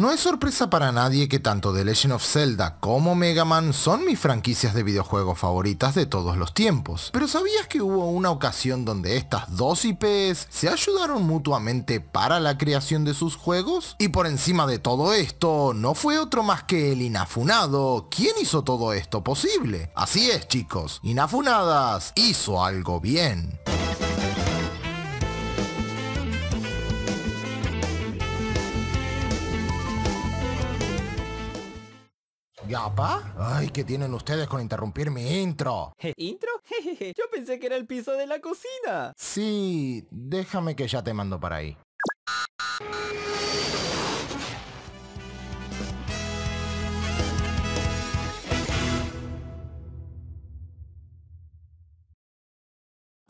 No es sorpresa para nadie que tanto The Legend of Zelda como Mega Man son mis franquicias de videojuegos favoritas de todos los tiempos, pero ¿sabías que hubo una ocasión donde estas dos IPs se ayudaron mutuamente para la creación de sus juegos? Y por encima de todo esto, no fue otro más que el Inafunado quien hizo todo esto posible. Así es chicos, Inafunadas hizo algo bien. ¿Ya, pa? Ay, ¿qué tienen ustedes con interrumpir mi intro? ¿Eh, ¿Intro? Yo pensé que era el piso de la cocina. Sí, déjame que ya te mando para ahí.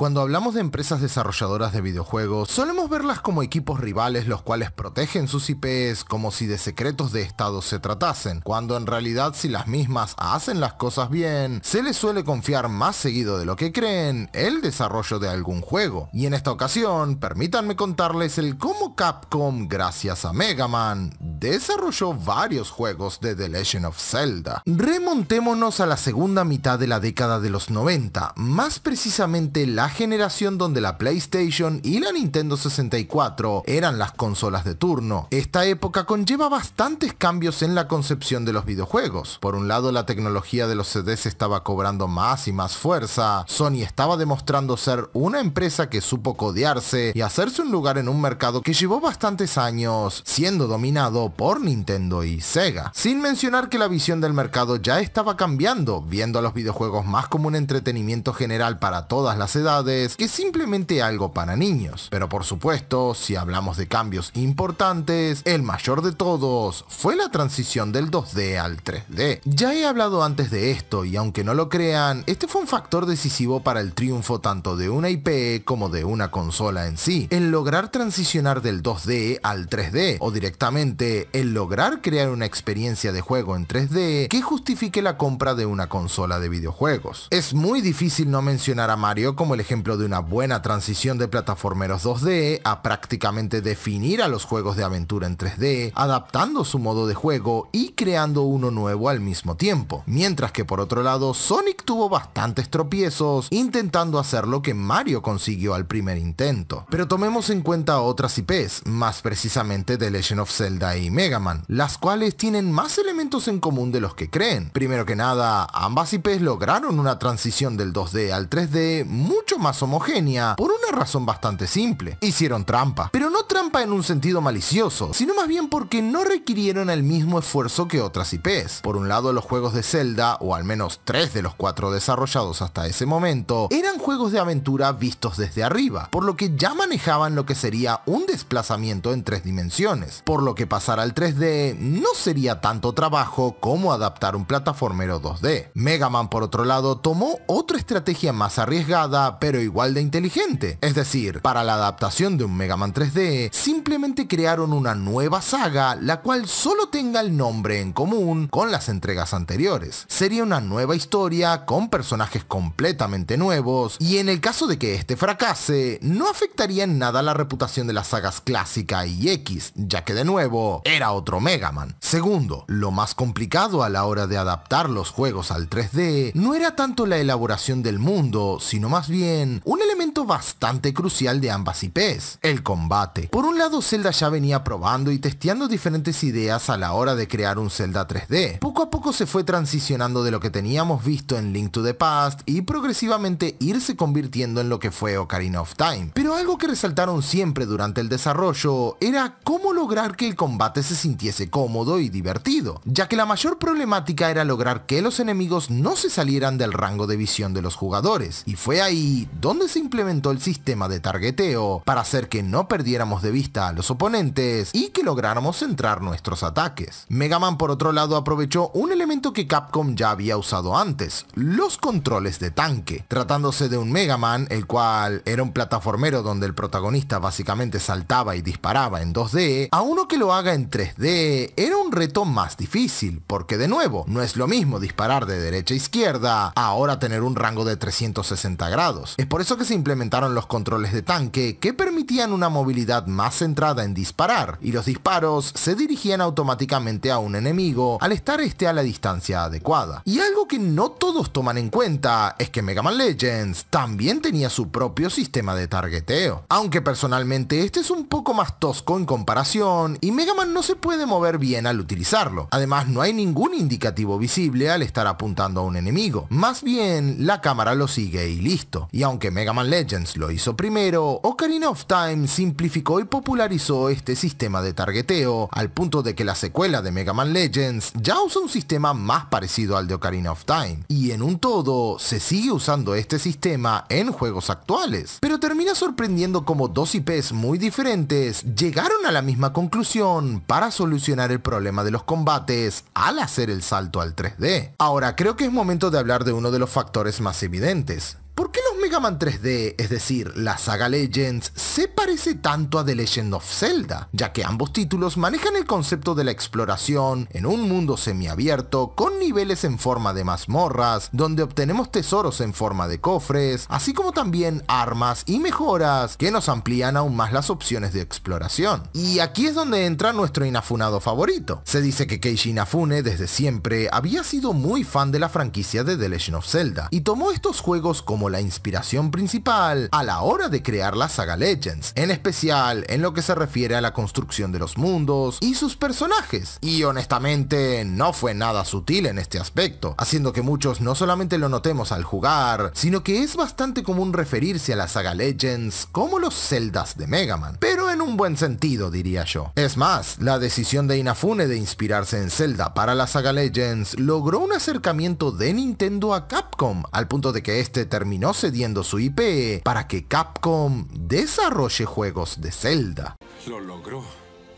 Cuando hablamos de empresas desarrolladoras de videojuegos, solemos verlas como equipos rivales los cuales protegen sus IPs como si de secretos de Estado se tratasen, cuando en realidad si las mismas hacen las cosas bien, se les suele confiar más seguido de lo que creen el desarrollo de algún juego. Y en esta ocasión, permítanme contarles el cómo Capcom, gracias a Mega Man, desarrolló varios juegos de The Legend of Zelda. Remontémonos a la segunda mitad de la década de los 90, más precisamente la generación donde la PlayStation y la Nintendo 64 eran las consolas de turno. Esta época conlleva bastantes cambios en la concepción de los videojuegos. Por un lado, la tecnología de los CDs estaba cobrando más y más fuerza, Sony estaba demostrando ser una empresa que supo codearse y hacerse un lugar en un mercado que llevó bastantes años siendo dominado por Nintendo y Sega. Sin mencionar que la visión del mercado ya estaba cambiando, viendo a los videojuegos más como un entretenimiento general para todas las edades que simplemente algo para niños. Pero por supuesto, si hablamos de cambios importantes, el mayor de todos fue la transición del 2D al 3D. Ya he hablado antes de esto y aunque no lo crean, este fue un factor decisivo para el triunfo tanto de una IP como de una consola en sí, el lograr transicionar del 2D al 3D o directamente el lograr crear una experiencia de juego en 3D que justifique la compra de una consola de videojuegos. Es muy difícil no mencionar a Mario como el ejemplo de una buena transición de plataformeros 2D a prácticamente definir a los juegos de aventura en 3D, adaptando su modo de juego y creando uno nuevo al mismo tiempo. Mientras que por otro lado, Sonic tuvo bastantes tropiezos intentando hacer lo que Mario consiguió al primer intento. Pero tomemos en cuenta otras IPs, más precisamente The Legend of Zelda y Mega Man, las cuales tienen más elementos en común de los que creen. Primero que nada, ambas IPs lograron una transición del 2D al 3D mucho más homogénea, por una razón bastante simple. Hicieron trampa. Pero no trampa en un sentido malicioso, sino más bien porque no requirieron el mismo esfuerzo que otras IPs. Por un lado, los juegos de Zelda, o al menos tres de los cuatro desarrollados hasta ese momento, eran juegos de aventura vistos desde arriba, por lo que ya manejaban lo que sería un desplazamiento en tres dimensiones, por lo que pasar al 3D no sería tanto trabajo como adaptar un plataformero 2D. Mega Man, por otro lado, tomó otra estrategia más arriesgada, pero pero igual de inteligente. Es decir, para la adaptación de un Mega Man 3D, simplemente crearon una nueva saga, la cual solo tenga el nombre en común con las entregas anteriores. Sería una nueva historia con personajes completamente nuevos, y en el caso de que este fracase, no afectaría en nada la reputación de las sagas clásica y X, ya que de nuevo, era otro Mega Man. Segundo, lo más complicado a la hora de adaptar los juegos al 3D, no era tanto la elaboración del mundo, sino más bien un elemento bastante crucial de ambas IPs, el combate. Por un lado, Zelda ya venía probando y testeando diferentes ideas a la hora de crear un Zelda 3D. Poco a poco se fue transicionando de lo que teníamos visto en Link to the Past y progresivamente irse convirtiendo en lo que fue Ocarina of Time. Pero algo que resaltaron siempre durante el desarrollo era cómo lograr que el combate se sintiese cómodo y divertido, ya que la mayor problemática era lograr que los enemigos no se salieran del rango de visión de los jugadores. Y fue ahí donde se implementó el sistema de targeteo para hacer que no perdiéramos de vista a los oponentes y que lográramos centrar nuestros ataques. Mega Man por otro lado aprovechó un elemento que Capcom ya había usado antes, los controles de tanque. Tratándose de un Mega Man, el cual era un plataformero donde el protagonista básicamente saltaba y disparaba en 2D, a uno que lo haga en 3D era un reto más difícil, porque de nuevo, no es lo mismo disparar de derecha a izquierda, ahora tener un rango de 360 grados. Es por eso que se implementaron los controles de tanque, que permitían una movilidad más centrada en disparar, y los disparos se dirigían automáticamente a un enemigo al estar este a la distancia adecuada. Y algo que no todos toman en cuenta es que Mega Man Legends también tenía su propio sistema de targeteo. Aunque personalmente este es un poco más tosco en comparación y Mega Man no se puede mover bien al utilizarlo. Además no hay ningún indicativo visible al estar apuntando a un enemigo. Más bien la cámara lo sigue y listo. Y aunque Mega Man Legends lo hizo primero, Ocarina of Time simplificó y popularizó este sistema de targeteo, al punto de que la secuela de Mega Man Legends ya usa un sistema más parecido al de Ocarina of Time. Y en un todo, se sigue usando este sistema en juegos actuales. Pero termina sorprendiendo como dos IPs muy diferentes llegaron a la misma conclusión para solucionar el problema de los combates al hacer el salto al 3D. Ahora creo que es momento de hablar de uno de los factores más evidentes. ¿Por qué Man 3D, es decir, la saga Legends, se parece tanto a The Legend of Zelda, ya que ambos títulos manejan el concepto de la exploración en un mundo semiabierto con niveles en forma de mazmorras, donde obtenemos tesoros en forma de cofres, así como también armas y mejoras que nos amplían aún más las opciones de exploración. Y aquí es donde entra nuestro Inafunado favorito. Se dice que Keiji Inafune desde siempre había sido muy fan de la franquicia de The Legend of Zelda y tomó estos juegos como la inspiración principal a la hora de crear la saga Legends, en especial en lo que se refiere a la construcción de los mundos y sus personajes. Y honestamente, no fue nada sutil en este aspecto, haciendo que muchos no solamente lo notemos al jugar, sino que es bastante común referirse a la saga Legends como los celdas de Mega Man, pero en un buen sentido diría yo. Es más, la decisión de Inafune de inspirarse en Zelda para la saga Legends logró un acercamiento de Nintendo a Capcom, al punto de que este terminó cediendo su IP para que Capcom desarrolle juegos de Zelda. Lo logró.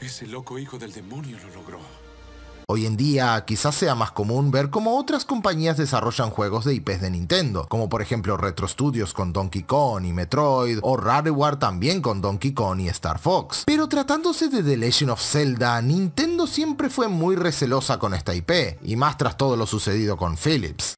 Ese loco hijo del demonio lo logró. Hoy en día quizás sea más común ver cómo otras compañías desarrollan juegos de IPs de Nintendo, como por ejemplo Retro Studios con Donkey Kong y Metroid, o Rareware también con Donkey Kong y Star Fox. Pero tratándose de The Legend of Zelda, Nintendo siempre fue muy recelosa con esta IP, y más tras todo lo sucedido con Philips.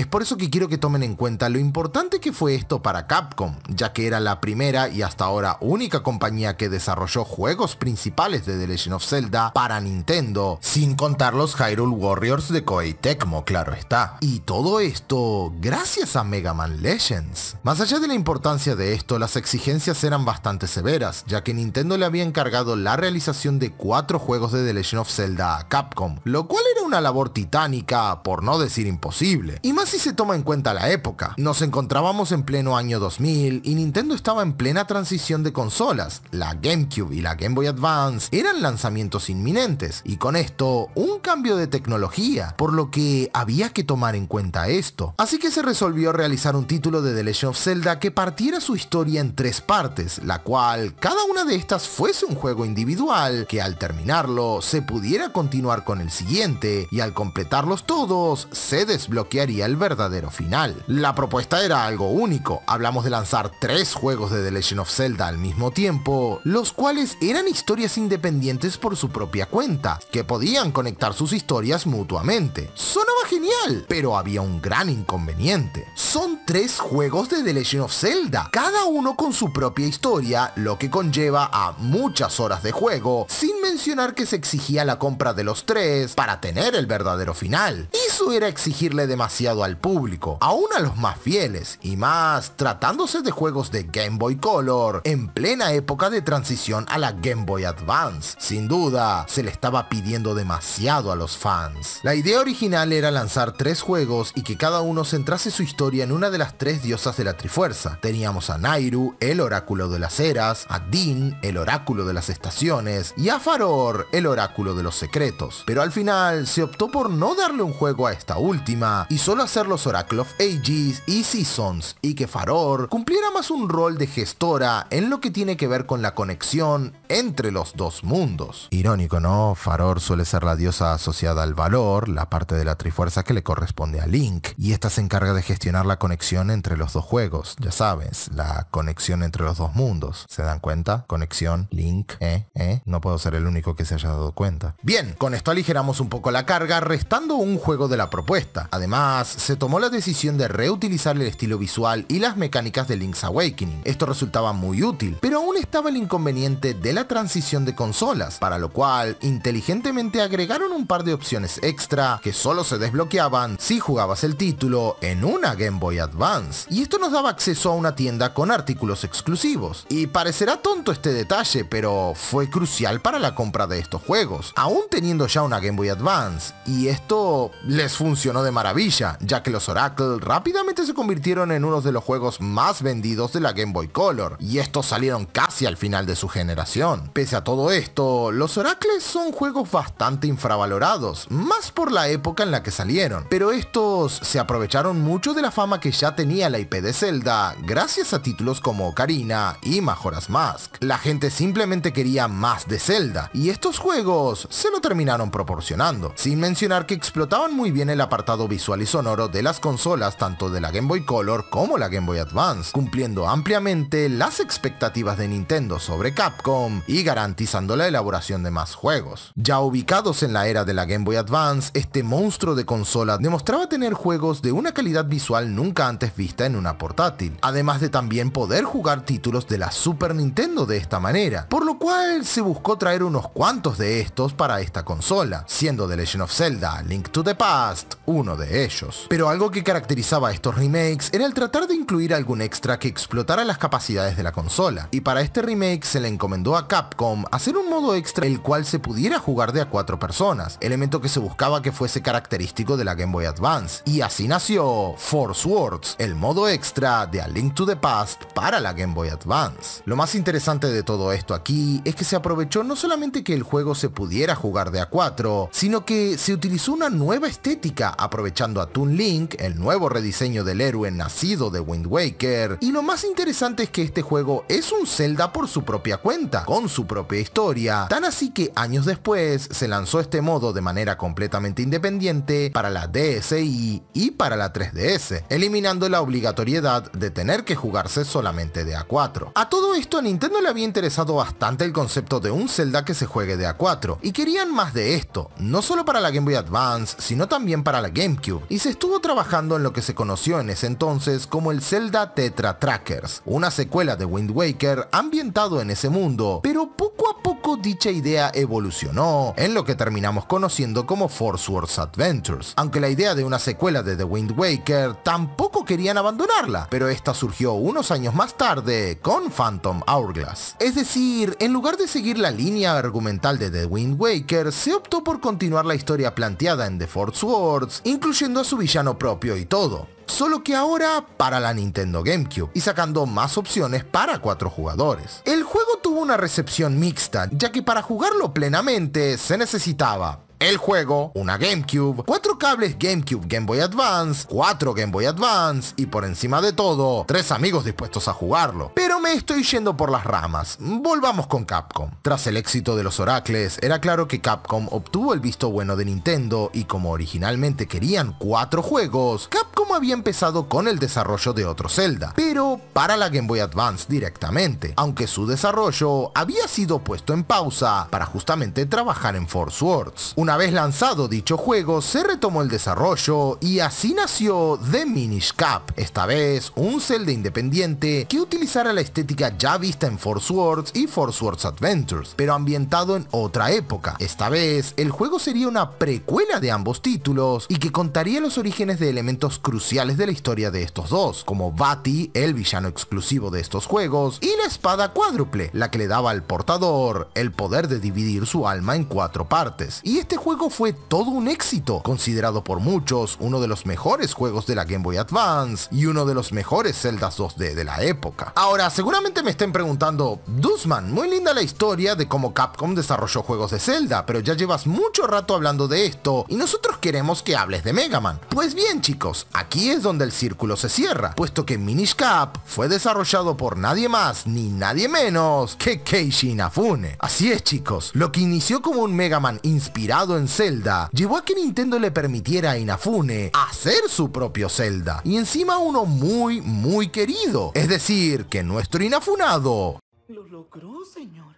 Es por eso que quiero que tomen en cuenta lo importante que fue esto para Capcom, ya que era la primera y hasta ahora única compañía que desarrolló juegos principales de The Legend of Zelda para Nintendo, sin contar los Hyrule Warriors de Koei Tecmo, claro está. Y todo esto gracias a Mega Man Legends. Más allá de la importancia de esto, las exigencias eran bastante severas, ya que Nintendo le había encargado la realización de cuatro juegos de The Legend of Zelda a Capcom, lo cual era una labor titánica por no decir imposible. Y más si se toma en cuenta la época. Nos encontrábamos en pleno año 2000 y Nintendo estaba en plena transición de consolas. La GameCube y la Game Boy Advance eran lanzamientos inminentes y con esto un cambio de tecnología, por lo que había que tomar en cuenta esto. Así que se resolvió realizar un título de The Legend of Zelda que partiera su historia en tres partes, la cual cada una de estas fuese un juego individual que al terminarlo se pudiera continuar con el siguiente y al completarlos todos, se desbloquearía el verdadero final. La propuesta era algo único, hablamos de lanzar tres juegos de The Legend of Zelda al mismo tiempo, los cuales eran historias independientes por su propia cuenta, que podían conectar sus historias mutuamente. Sonaba genial, pero había un gran inconveniente. Son tres juegos de The Legend of Zelda, cada uno con su propia historia, lo que conlleva a muchas horas de juego, sin mencionar que se exigía la compra de los tres para tener el verdadero final. Eso era exigirle demasiado al público, aún a los más fieles, y más tratándose de juegos de Game Boy Color en plena época de transición a la Game Boy Advance. Sin duda, se le estaba pidiendo demasiado a los fans. La idea original era lanzar tres juegos y que cada uno centrase su historia en una de las tres diosas de la Trifuerza. Teníamos a Nairu, el oráculo de las eras, a Din, el oráculo de las estaciones, y a Faror, el oráculo de los secretos. Pero al final se optó por no dar un juego a esta última y solo hacer los Oracle of Ages y Seasons y que Faror cumpliera más un rol de gestora en lo que tiene que ver con la conexión entre los dos mundos. Irónico, ¿no? Faror suele ser la diosa asociada al valor, la parte de la trifuerza que le corresponde a Link, y esta se encarga de gestionar la conexión entre los dos juegos, ya sabes, la conexión entre los dos mundos. ¿Se dan cuenta? Conexión, Link, eh, eh, no puedo ser el único que se haya dado cuenta. Bien, con esto aligeramos un poco la carga, restando un un juego de la propuesta. Además, se tomó la decisión de reutilizar el estilo visual y las mecánicas de Link's Awakening. Esto resultaba muy útil, pero aún estaba el inconveniente de la transición de consolas, para lo cual inteligentemente agregaron un par de opciones extra que solo se desbloqueaban si jugabas el título en una Game Boy Advance. Y esto nos daba acceso a una tienda con artículos exclusivos. Y parecerá tonto este detalle, pero fue crucial para la compra de estos juegos, aún teniendo ya una Game Boy Advance. Y esto les funcionó de maravilla, ya que los Oracle rápidamente se convirtieron en uno de los juegos más vendidos de la Game Boy Color, y estos salieron casi al final de su generación. Pese a todo esto, los Oracle son juegos bastante infravalorados, más por la época en la que salieron, pero estos se aprovecharon mucho de la fama que ya tenía la IP de Zelda, gracias a títulos como Karina y Majora's Mask. La gente simplemente quería más de Zelda, y estos juegos se lo terminaron proporcionando, sin mencionar que explotaron muy bien el apartado visual y sonoro de las consolas tanto de la Game Boy Color como la Game Boy Advance, cumpliendo ampliamente las expectativas de Nintendo sobre Capcom y garantizando la elaboración de más juegos. Ya ubicados en la era de la Game Boy Advance, este monstruo de consola demostraba tener juegos de una calidad visual nunca antes vista en una portátil, además de también poder jugar títulos de la Super Nintendo de esta manera, por lo cual se buscó traer unos cuantos de estos para esta consola, siendo The Legend of Zelda, Link the Past, uno de ellos. Pero algo que caracterizaba estos remakes era el tratar de incluir algún extra que explotara las capacidades de la consola, y para este remake se le encomendó a Capcom hacer un modo extra el cual se pudiera jugar de a cuatro personas, elemento que se buscaba que fuese característico de la Game Boy Advance, y así nació Force Words, el modo extra de A Link to the Past para la Game Boy Advance. Lo más interesante de todo esto aquí es que se aprovechó no solamente que el juego se pudiera jugar de a cuatro sino que se utilizó una nueva nueva estética, aprovechando a Toon Link, el nuevo rediseño del héroe nacido de Wind Waker, y lo más interesante es que este juego es un Zelda por su propia cuenta, con su propia historia, tan así que años después se lanzó este modo de manera completamente independiente para la DSi y para la 3DS, eliminando la obligatoriedad de tener que jugarse solamente de A4. A todo esto a Nintendo le había interesado bastante el concepto de un Zelda que se juegue de A4, y querían más de esto, no solo para la Game Boy Advance, sino también para la GameCube, y se estuvo trabajando en lo que se conoció en ese entonces como el Zelda Tetra Trackers, una secuela de Wind Waker ambientado en ese mundo, pero poco a poco dicha idea evolucionó en lo que terminamos conociendo como Force Wars Adventures, aunque la idea de una secuela de The Wind Waker tampoco querían abandonarla, pero esta surgió unos años más tarde con Phantom Hourglass. Es decir, en lugar de seguir la línea argumental de The Wind Waker, se optó por continuar la historia planteada en The Fort Swords, incluyendo a su villano propio y todo. Solo que ahora para la Nintendo GameCube y sacando más opciones para cuatro jugadores. El juego tuvo una recepción mixta, ya que para jugarlo plenamente se necesitaba el juego, una GameCube, cuatro cables GameCube Game Boy Advance, cuatro Game Boy Advance y por encima de todo, tres amigos dispuestos a jugarlo. Pero me estoy yendo por las ramas. Volvamos con Capcom. Tras el éxito de los Oracles, era claro que Capcom obtuvo el visto bueno de Nintendo y como originalmente querían cuatro juegos, Capcom había empezado con el desarrollo de otro Zelda, pero para la Game Boy Advance directamente, aunque su desarrollo había sido puesto en pausa para justamente trabajar en Force Worlds. Una vez lanzado dicho juego, se retomó el desarrollo y así nació The Minish Cap, esta vez un Zelda independiente que utilizara la estética ya vista en Force Wars y Force Wars Adventures, pero ambientado en otra época. Esta vez, el juego sería una precuela de ambos títulos y que contaría los orígenes de elementos cruciales de la historia de estos dos, como Bati, el villano exclusivo de estos juegos, y la espada cuádruple, la que le daba al portador el poder de dividir su alma en cuatro partes. Y este juego fue todo un éxito, considerado por muchos uno de los mejores juegos de la Game Boy Advance y uno de los mejores celdas 2D de la época. Ahora, seguramente me estén preguntando, Dusman, muy linda la historia de cómo Capcom desarrolló juegos de Zelda, pero ya llevas mucho rato hablando de esto y nosotros queremos que hables de Mega Man. Pues bien chicos, aquí es donde el círculo se cierra, puesto que Minish Cap fue desarrollado por nadie más ni nadie menos que Keiji Inafune. Así es chicos, lo que inició como un Mega Man inspirado en Zelda llevó a que Nintendo le permitiera a Inafune hacer su propio Zelda y encima uno muy muy querido, es decir, que nuestro Inafunado. Lo logró, señor.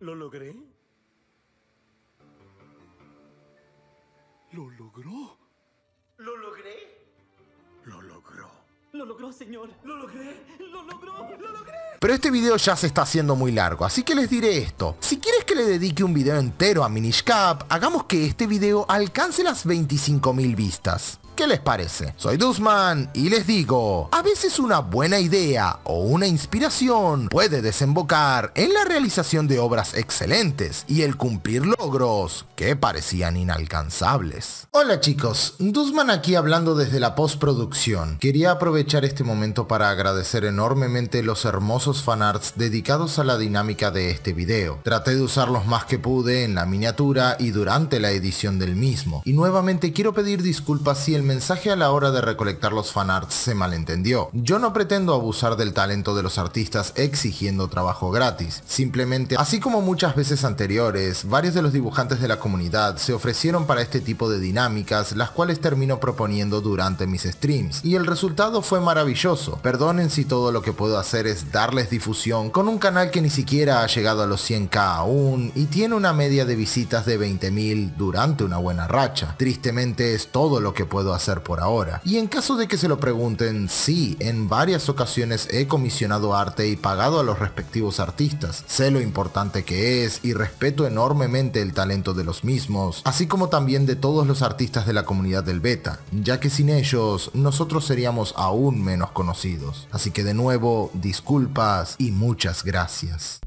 Lo logré. Lo logró. Lo logré. Lo logró. Lo logró, señor. Lo logré. Lo logró. Pero este video ya se está haciendo muy largo, así que les diré esto. Si quieres le dedique un video entero a Minish hagamos que este video alcance las 25.000 vistas. ¿Qué les parece? Soy dusman y les digo, a veces una buena idea o una inspiración puede desembocar en la realización de obras excelentes y el cumplir logros que parecían inalcanzables. Hola chicos, dusman aquí hablando desde la postproducción. Quería aprovechar este momento para agradecer enormemente los hermosos fanarts dedicados a la dinámica de este video. Traté de usarlos más que pude en la miniatura y durante la edición del mismo. Y nuevamente quiero pedir disculpas si el mensaje a la hora de recolectar los fanarts se malentendió. Yo no pretendo abusar del talento de los artistas exigiendo trabajo gratis. Simplemente, así como muchas veces anteriores, varios de los dibujantes de la comunidad se ofrecieron para este tipo de dinámicas, las cuales termino proponiendo durante mis streams. Y el resultado fue maravilloso. Perdonen si todo lo que puedo hacer es darles difusión con un canal que ni siquiera ha llegado a los 100k aún y tiene una media de visitas de 20.000 durante una buena racha. Tristemente es todo lo que puedo hacer por ahora. Y en caso de que se lo pregunten, sí, en varias ocasiones he comisionado arte y pagado a los respectivos artistas. Sé lo importante que es y respeto enormemente el talento de los mismos, así como también de todos los artistas de la comunidad del beta, ya que sin ellos nosotros seríamos aún menos conocidos. Así que de nuevo, disculpas y muchas gracias.